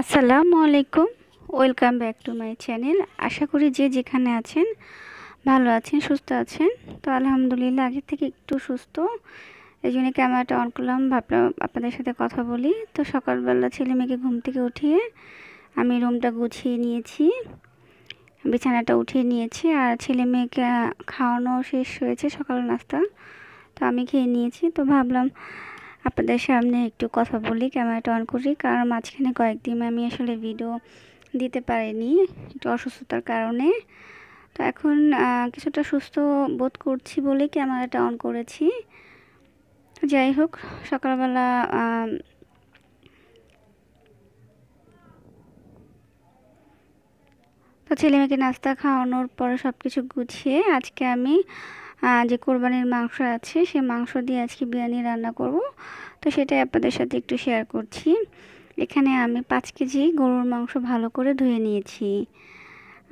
আসসালামু আলাইকুম welcome back to my channel আশা করি যে যেখানে আছেন ভালো আছেন সুস্থ আছেন তো আলহামদুলিল্লাহ আগের থেকে একটু সুস্থ এই জন্য ক্যামেরাটা অন করলাম ভাবলাম আপনাদের সাথে কথা বলি তো সকালবেলা ছেলে মেয়েকে ঘুম থেকে উঠিয়ে আমি রুমটা গুছিয়ে নিয়েছি বিছানাটা উঠিয়ে নিয়েছি আর ছেলে মেয়েকে খাওয়ানো শেষ হয়েছে সকাল নাস্তা তো আমি খেয়ে নিয়েছি তো ভাবলাম আপনাদের সামনে একটু কথা বলি ক্যামেরাটা অন করি কারণ মাঝখানে কয়েকদিন আমি আসলে ভিডিও দিতে পারিনি একটু অসুস্থতার কারণে তো এখন কিছুটা সুস্থ বোধ করছি বলে ক্যামেরাটা অন করেছি যাই হোক সকালবেলা তো ছেলেমেয়েকে নাস্তা খাওয়ানোর পরে সব কিছু গুছিয়ে আজকে আমি যে কোরবানির মাংস আছে সে মাংস দিয়ে আজকে বিরিয়ানি রান্না করব তো সেটাই আপনাদের সাথে একটু শেয়ার করছি এখানে আমি পাঁচ কেজি গরুর মাংস ভালো করে ধুয়ে নিয়েছি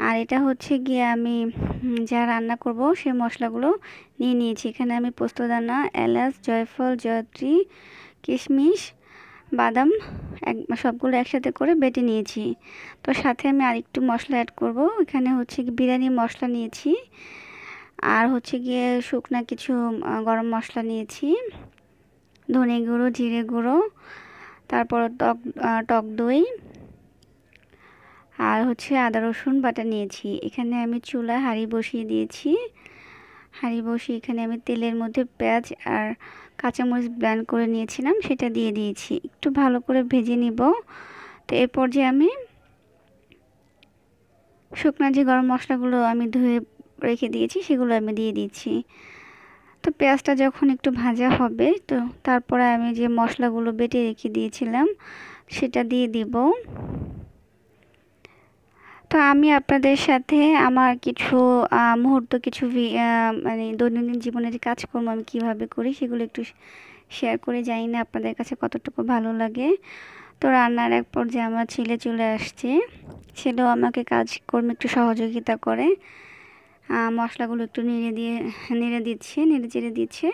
আর এটা হচ্ছে গিয়ে আমি যা রান্না করব সেই মশলাগুলো নিয়ে নিয়েছি এখানে আমি পোস্তদানা এলাচ জয়ফল জয়ত্রী কিশমিশ বাদাম এক সবগুলো একসাথে করে বেটে নিয়েছি তো সাথে আমি আরেকটু মশলা অ্যাড করব এখানে হচ্ছে বিরিয়ানি মশলা নিয়েছি আর হচ্ছে গিয়ে শুকনা কিছু গরম মশলা নিয়েছি ধনে গুঁড়ো জিরে গুঁড়ো তারপর টক টক দই আর হচ্ছে আদা রসুন বাটা নিয়েছি এখানে আমি চুলা হাঁড়ি বসিয়ে দিয়েছি হাঁড়ি বসিয়ে এখানে আমি তেলের মধ্যে পেঁয়াজ আর কাঁচামরিচ ব্ল্যান্ড করে নিয়েছিলাম সেটা দিয়ে দিয়েছি একটু ভালো করে ভেজে নিব তো এরপর যে আমি শুকনা যে গরম মশলাগুলো আমি ধুয়ে রেখে দিয়েছি সেগুলো আমি দিয়ে দিচ্ছি তো পেঁয়াজটা যখন একটু ভাজা হবে তো তারপরে আমি যে মশলাগুলো বেটে রেখে দিয়েছিলাম সেটা দিয়ে দিব তো আমি আপনাদের সাথে আমার কিছু মুহূর্ত কিছু মানে দৈনন্দিন জীবনের কাজকর্ম আমি কীভাবে করি সেগুলো একটু শেয়ার করে যাই না আপনাদের কাছে কতটুকু ভালো লাগে তো রান্নার এক পর্যায়ে আমার ছেলে চলে আসছে ছেলেও আমাকে কাজকর্মে একটু সহযোগিতা করে মশলাগুলো একটু নেড়ে দিয়ে নেড়ে দিচ্ছে নেড়ে চেড়ে দিচ্ছে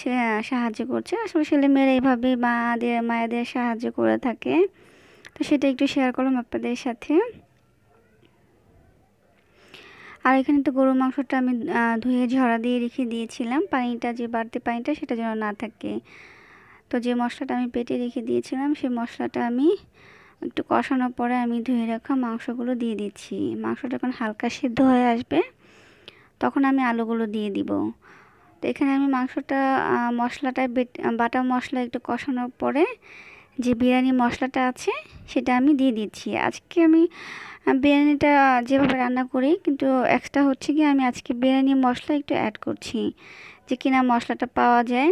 সে সাহায্য করছে আসলে ছেলে মেয়েরা এইভাবেই মাদের মায়েদের সাহায্য করে থাকে তো সেটা একটু শেয়ার করলাম আপনাদের সাথে আর এখানে তো গরুর মাংসটা আমি ধুয়ে ঝরা দিয়ে রেখে দিয়েছিলাম পানিটা যে বাড়তি পানিটা সেটা যেন না থাকে তো যে মশলাটা আমি পেটে রেখে দিয়েছিলাম সেই মশলাটা আমি একটু কষানোর পরে আমি ধুয়ে রাখা মাংসগুলো দিয়ে দিচ্ছি মাংসটা এখন হালকা সিদ্ধ হয়ে আসবে তখন আমি আলুগুলো দিয়ে দিব তো এখানে আমি মাংসটা মশলাটা বাটা মশলা একটু কষানোর পরে যে বিরিয়ানি মশলাটা আছে সেটা আমি দিয়ে দিচ্ছি আজকে আমি বিরিয়ানিটা যেভাবে রান্না করি কিন্তু এক্সট্রা হচ্ছে কি আমি আজকে বিরিয়ানি মশলা একটু অ্যাড করছি যে কিনা মশলাটা পাওয়া যায়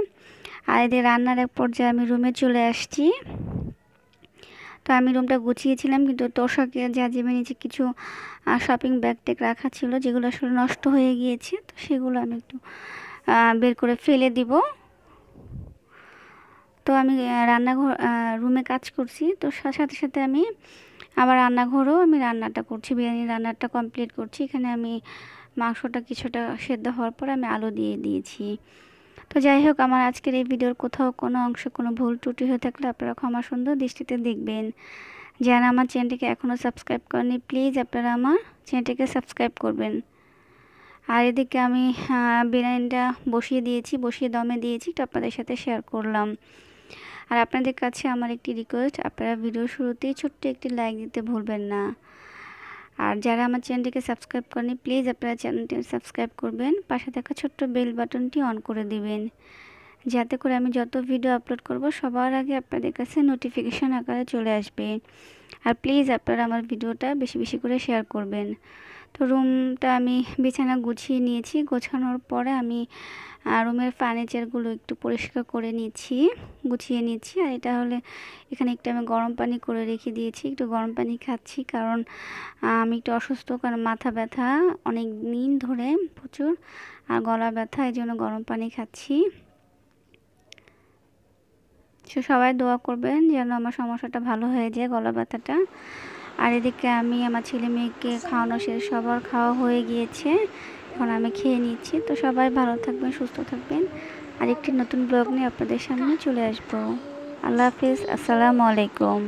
আর এদের রান্নার এক পর্যায়ে আমি রুমে চলে আসছি তো আমি রুমটা গুছিয়েছিলাম কিন্তু যা জাজিমে নিচে কিছু শপিং ব্যাগ টেক রাখা ছিল যেগুলো আসলে নষ্ট হয়ে গিয়েছে তো সেগুলো আমি একটু বের করে ফেলে দিব তো আমি রান্নাঘর রুমে কাজ করছি তো সাথে সাথে আমি আবার রান্নাঘরও আমি রান্নাটা করছি বিরিয়ানি রান্নাটা কমপ্লিট করছি এখানে আমি মাংসটা কিছুটা সেদ্ধ হওয়ার পর আমি আলু দিয়ে দিয়েছি তো যাই হোক আমার আজকের এই ভিডিওর কোথাও কোনো অংশ কোনো ভুল ত্রুটি হয়ে থাকলে আপনারা ক্ষমা সুন্দর দৃষ্টিতে দেখবেন যারা আমার চ্যানেলটিকে এখনও সাবস্ক্রাইব করেনি প্লিজ আপনারা আমার চ্যানেলটিকে সাবস্ক্রাইব করবেন আর এদিকে আমি বিরিয়ানিটা বসিয়ে দিয়েছি বসিয়ে দমে দিয়েছি তো আপনাদের সাথে শেয়ার করলাম আর আপনাদের কাছে আমার একটি রিকোয়েস্ট আপনারা ভিডিও শুরুতেই ছোট্ট একটি লাইক দিতে ভুলবেন না আর যারা আমার চ্যানেলটিকে সাবস্ক্রাইব করেনি প্লিজ আপনারা চ্যানেলটি সাবস্ক্রাইব করবেন পাশে থাকা ছোট্ট বেল বাটনটি অন করে দিবেন যাতে করে আমি যত ভিডিও আপলোড করব সবার আগে আপনাদের কাছে নোটিফিকেশান আকারে চলে আসবে আর প্লিজ আপনারা আমার ভিডিওটা বেশি বেশি করে শেয়ার করবেন তো রুমটা আমি বিছানা গুছিয়ে নিয়েছি গোছানোর পরে আমি রুমের ফার্নিচারগুলো একটু পরিষ্কার করে নিয়েছি গুছিয়ে নিয়েছি আর এটা হলে এখানে একটু আমি গরম পানি করে রেখে দিয়েছি একটু গরম পানি খাচ্ছি কারণ আমি একটু অসুস্থ কারণ মাথা ব্যথা অনেক দিন ধরে প্রচুর আর গলা ব্যথা এই জন্য গরম পানি খাচ্ছি সবাই দোয়া করবেন যেন আমার সমস্যাটা ভালো হয়ে যায় গলা ব্যথাটা আর এদিকে আমি আমার ছেলে মেয়েকে খাওয়ানো শেষ সবার খাওয়া হয়ে গিয়েছে এখন আমি খেয়ে নিচ্ছি তো সবাই ভালো থাকবেন সুস্থ থাকবেন আর একটি নতুন ব্লগ নিয়ে আপনাদের সামনে চলে আসবো আল্লাহ হাফিজ আসসালামু আলাইকুম